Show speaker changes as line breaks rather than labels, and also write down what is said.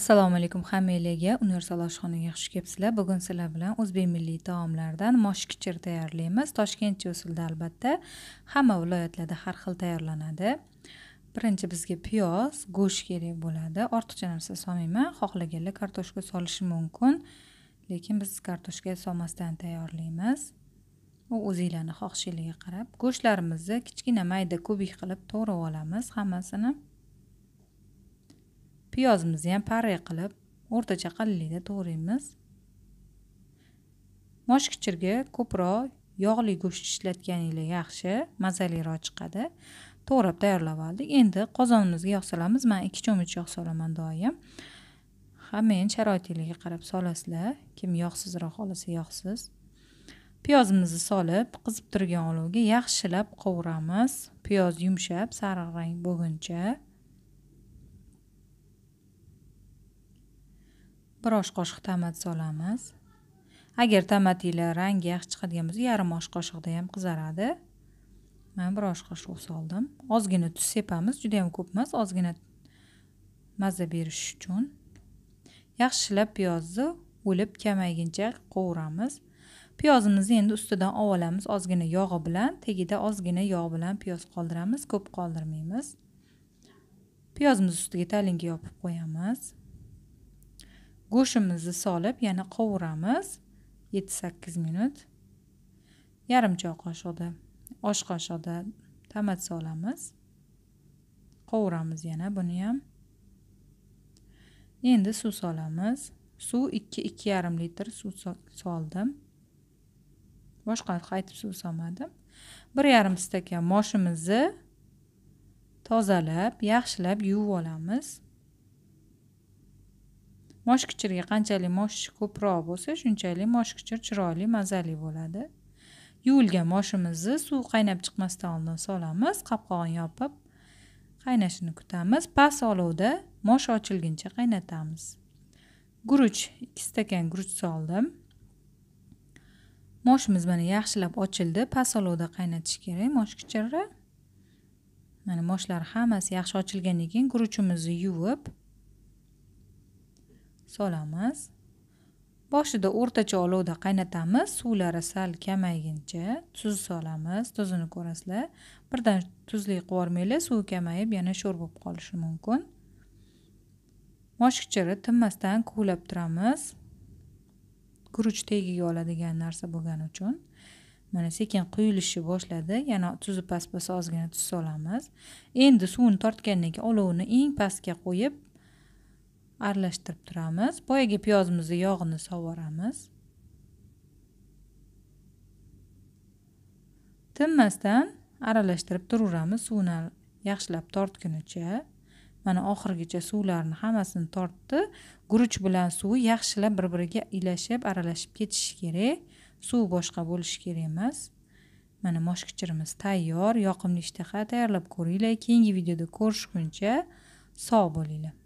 assalomu alaykum hammanglarga universal oshxonaga xush kelibsizlar bugun sizlar bilan o'zbek milliy taomlaridan moshkichir tayyorlaymiz toshkentcha usulda albatta hamma viloyatlarda har xil tayyorlanadi birinchi bizga piyoz go'sht kerak bo'ladi ortiqcha narsa solmayman xohlaganlar kartoshka solishi mumkin lekin biz kartoshka solmasdan tayyorlaymiz u o'zinglarni xohishinglarga qarab go'shtlarimizni kichkina mayda kubik qilib to'g'rab olamiz hammasini piyozimizni ham parra qilib o'rtacha qalinlikda to'g'raymiz moshkichirga ko'proq yog'li go'sht ishlatganinglar yaxshi mazaliroq chiqadi to'g'rab tayyorlab oldik endi qozonimizga yog' solamiz man ikki cho'mich yog' solaman doim hammaning sharoitinglarga qarab solasizlar kim yog'sizroq xohlasa yog'siz piyozimizni solib qizib turgan olovga yaxshilab qovuramiz piyoz yumshab sariq rang bo'lguncha bir osh qoshiq tomat solamiz agar tomatinglar rangi yaxshi chiqadigan bo'lsa yarim osh qoshiqda ham qizaradi man bir osh qoshiq soldim ozgina tuz sepamiz juda yam ko'p emas ozgina maza berish uchun yaxshilab piyozni o'lib kamayguncha qovuramiz piyozimizni endi ustidan olamiz ozgina yog'i bilan tagida ozgina yog' bilan piyoz qoldiramiz ko'p qoldirmaymiz piyozimizni ustiga talinga yopib qo'yamiz go'shtimizni solib yana qovuramiz yetti sakkiz minut yarim choy qoshiqda osh qoshiqda tomat solamiz qovuramiz yana buni ham endi suv solamiz suv ikki ikki yarim litr suv soldim boshqa qaytib suv solmadim bir yarim stakan moshimizni tozalab yaxshilab yuvib olamiz moshkichirga qanchalik mosh ko'proq bo'lsa shunchalik moshkichir chiroyli mazali bo'ladi yuvilgan moshimizni suv qaynab chiqmasdan oldin solamiz qopqog'ini yopib qaynashini kutamiz past olovda mosh ochilguncha qaynatamiz guruch ikki stakan guruch soldim moshimiz mana yaxshilab ochildi past olovda qaynatish kerak moshkichirni mana moshlar hammasi yaxshi ochilgandan keyin guruchimizni yuvib solamiz boshida o'rtacha olovda qaynatamiz suvlari sal kamayguncha tuz solamiz tuzini ko'rasizlar birdan tuzli qilib yubormanglar suv kamayib yana sho'r bo'lib qolishi mumkin moshkichiri tinmasdan kuvlab turamiz guruch tagiga oladigan narsa bo'lgani uchun mana sekin quyulishni boshladi yana tuzi past bo'lsa ozgina tuz solamiz endi suvni tortgandan keyin olovni eng pastga qo'yib aralashtirib turamiz boyagi piyozimizni yog'ini sovuramiz tinmasdan aralashtirib turaveramiz suvni yaxshilab tortgunicha mana oxirigacha suvlarni hammasini tortdi guruch bilan suvi yaxshilab bir biriga ilashib aralashib ketishi kerak suv boshqa bo'lishi kerak emas mana moshkichirimiz tayyor yoqimli ishtaha tayyorlab ko'ringlar keyingi videoda ko'rishguncha sog' bo'linglar